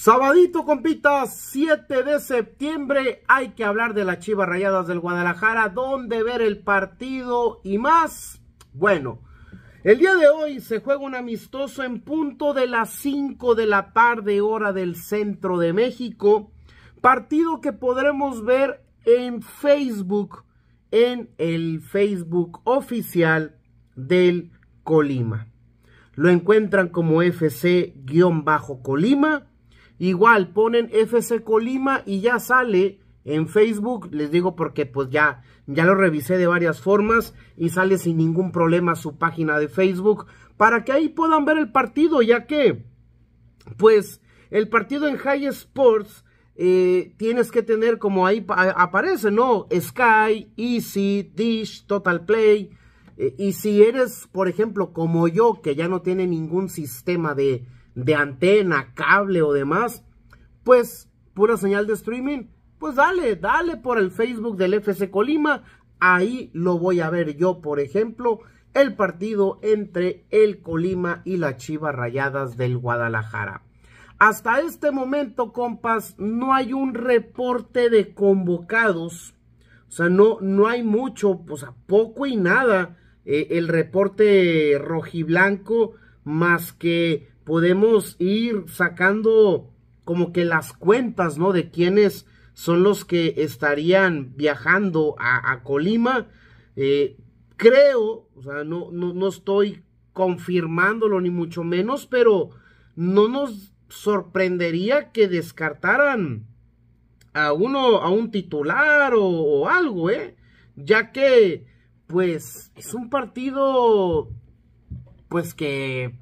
Sabadito, compitas, 7 de septiembre, hay que hablar de las Chivas Rayadas del Guadalajara, dónde ver el partido y más. Bueno, el día de hoy se juega un amistoso en punto de las 5 de la tarde, hora del centro de México, partido que podremos ver en Facebook, en el Facebook oficial del Colima. Lo encuentran como FC-Colima Igual ponen FC Colima y ya sale en Facebook, les digo porque pues ya, ya lo revisé de varias formas y sale sin ningún problema su página de Facebook para que ahí puedan ver el partido, ya que pues el partido en High Sports eh, tienes que tener como ahí eh, aparece, ¿no? Sky, Easy, Dish, Total Play. Eh, y si eres, por ejemplo, como yo, que ya no tiene ningún sistema de, de antena, cable o demás, pues pura señal de streaming, pues dale, dale por el Facebook del FC Colima, ahí lo voy a ver yo, por ejemplo, el partido entre el Colima y las Chivas Rayadas del Guadalajara. Hasta este momento, compas, no hay un reporte de convocados. O sea, no, no hay mucho, pues a poco y nada. Eh, el reporte rojiblanco, más que podemos ir sacando como que las cuentas, ¿no? De quiénes son los que estarían viajando a, Colima. Eh, creo, o sea, no, no, no estoy confirmándolo ni mucho menos, pero no nos sorprendería que descartaran a uno, a un titular o, o, algo, ¿eh? Ya que, pues, es un partido, pues que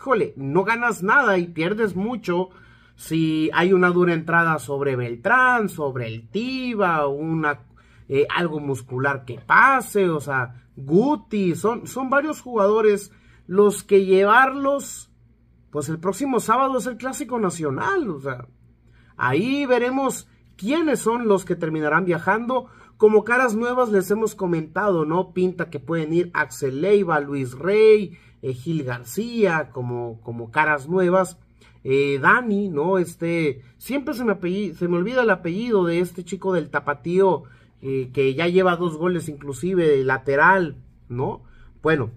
híjole, no ganas nada y pierdes mucho si hay una dura entrada sobre Beltrán, sobre el Tiva, una, eh, algo muscular que pase, o sea, Guti, son, son varios jugadores los que llevarlos, pues el próximo sábado es el Clásico Nacional, o sea, ahí veremos quiénes son los que terminarán viajando, como caras nuevas les hemos comentado, ¿no? Pinta que pueden ir Axel Leiva, Luis Rey, eh, Gil García, como, como caras nuevas. Eh, Dani, ¿no? Este, siempre se me, se me olvida el apellido de este chico del tapatío, eh, que ya lleva dos goles inclusive, de lateral, ¿no? Bueno,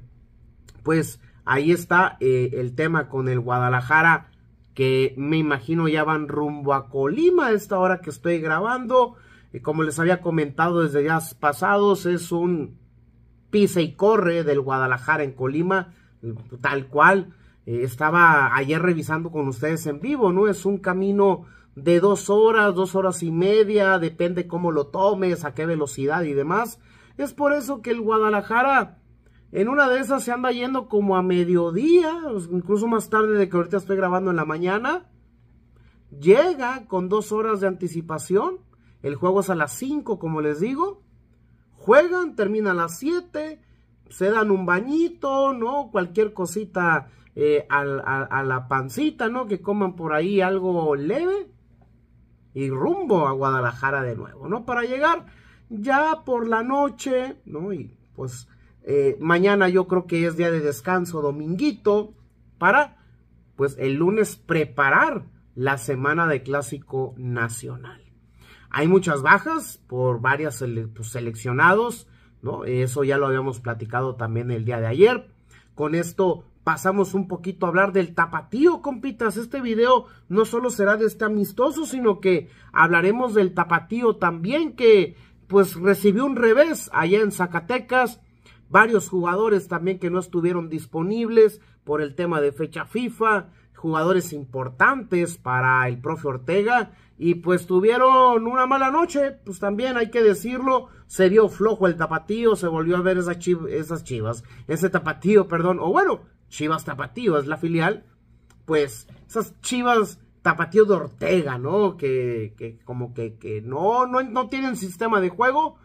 pues ahí está el tema con el Guadalajara, que me imagino ya van rumbo a Colima a esta hora que estoy grabando como les había comentado desde días pasados, es un pisa y corre del Guadalajara en Colima, tal cual. Eh, estaba ayer revisando con ustedes en vivo, ¿no? Es un camino de dos horas, dos horas y media, depende cómo lo tomes, a qué velocidad y demás. Es por eso que el Guadalajara en una de esas se anda yendo como a mediodía, incluso más tarde de que ahorita estoy grabando en la mañana. Llega con dos horas de anticipación el juego es a las 5, como les digo. Juegan, terminan a las 7, se dan un bañito, ¿no? Cualquier cosita eh, a, la pancita, ¿no? Que coman por ahí algo leve. Y rumbo a Guadalajara de nuevo, ¿no? Para llegar ya por la noche, ¿no? Y pues eh, mañana yo creo que es día de descanso, dominguito, para pues el lunes preparar la semana de clásico nacional. Hay muchas bajas por varios pues, seleccionados, ¿no? Eso ya lo habíamos platicado también el día de ayer. Con esto pasamos un poquito a hablar del tapatío, compitas. Este video no solo será de este amistoso, sino que hablaremos del tapatío también, que pues recibió un revés allá en Zacatecas. Varios jugadores también que no estuvieron disponibles por el tema de fecha FIFA, jugadores importantes para el profe Ortega y pues tuvieron una mala noche, pues también hay que decirlo, se vio flojo el tapatío, se volvió a ver esas, chivas, ese tapatío, perdón, o bueno, chivas tapatío es la filial, pues esas chivas tapatío de Ortega, ¿no? Que, que como que, que no, no, no tienen sistema de juego,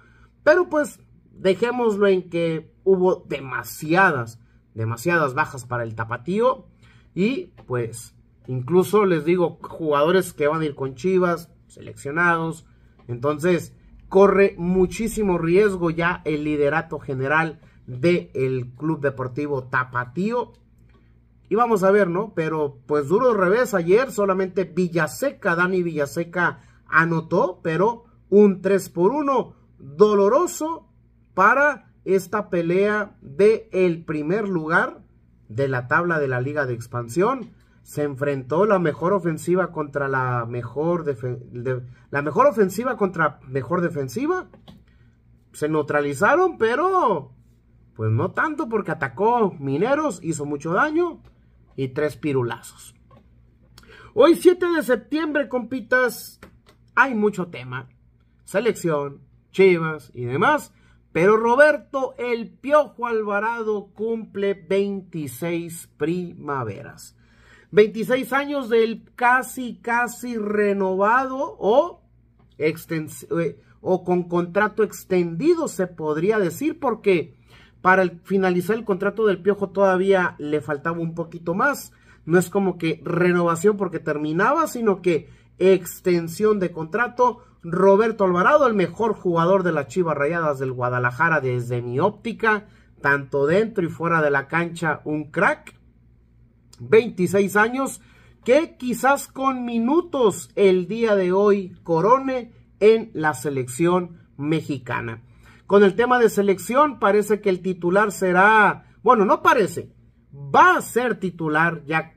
pero pues dejémoslo en que hubo demasiadas, demasiadas bajas para el tapatío y pues Incluso les digo, jugadores que van a ir con Chivas, seleccionados. Entonces, corre muchísimo riesgo ya el liderato general del Club Deportivo Tapatío. Y vamos a ver, ¿no? Pero pues duro revés ayer, solamente Villaseca, Dani Villaseca anotó, pero un 3 por 1 doloroso para esta pelea de el primer lugar de la tabla de la Liga de Expansión se enfrentó la mejor ofensiva contra la mejor de, la mejor ofensiva contra mejor defensiva. Se neutralizaron, pero pues no tanto porque atacó Mineros, hizo mucho daño y tres pirulazos. Hoy 7 de septiembre, compitas, hay mucho tema. Selección, Chivas y demás. Pero Roberto El Piojo Alvarado cumple 26 primaveras. 26 años del casi, casi renovado o, eh, o con contrato extendido, se podría decir, porque para finalizar el contrato del Piojo todavía le faltaba un poquito más. No es como que renovación porque terminaba, sino que extensión de contrato. Roberto Alvarado, el mejor jugador de las Chivas Rayadas del Guadalajara desde mi óptica, tanto dentro y fuera de la cancha, un crack. 26 años, que quizás con minutos el día de hoy corone en la selección mexicana. Con el tema de selección parece que el titular será, bueno, no parece, va a ser titular ya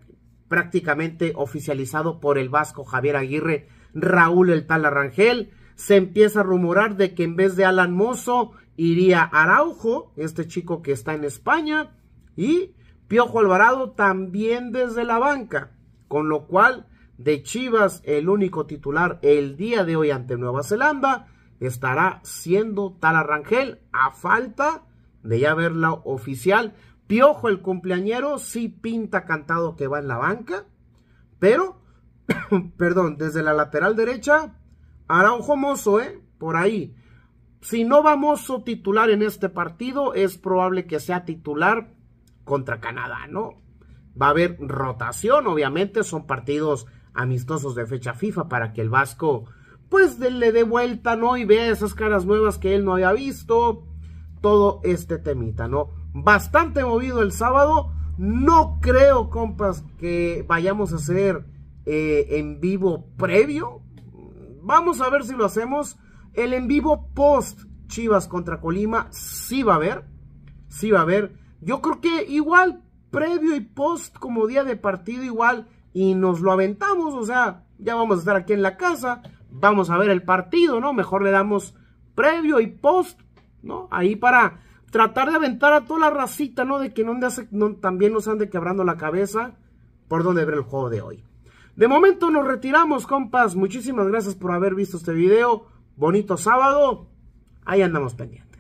prácticamente oficializado por el vasco Javier Aguirre, Raúl el tal Arrangel. Se empieza a rumorar de que en vez de Alan Mozo iría Araujo, este chico que está en España, y Piojo Alvarado también desde la banca, con lo cual de Chivas el único titular el día de hoy ante Nueva Zelanda estará siendo Tala Rangel a falta de ya verla oficial. Piojo el cumpleañero sí pinta cantado que va en la banca, pero, perdón, desde la lateral derecha, Araujo Mozo, ¿eh? Por ahí. Si no va Mozo titular en este partido, es probable que sea titular contra Canadá, ¿no? Va a haber rotación, obviamente, son partidos amistosos de fecha FIFA para que el Vasco pues le dé vuelta, ¿no? Y vea esas caras nuevas que él no había visto, todo este temita, ¿no? Bastante movido el sábado, no creo, compas, que vayamos a hacer eh, en vivo previo, vamos a ver si lo hacemos, el en vivo post Chivas contra Colima, sí va a haber, sí va a haber, yo creo que igual, previo y post como día de partido igual, y nos lo aventamos, o sea, ya vamos a estar aquí en la casa, vamos a ver el partido, ¿no? Mejor le damos previo y post, ¿no? Ahí para tratar de aventar a toda la racita, ¿no? De que no, también nos ande quebrando la cabeza por donde ver el juego de hoy. De momento nos retiramos, compas. Muchísimas gracias por haber visto este video. Bonito sábado. Ahí andamos pendientes.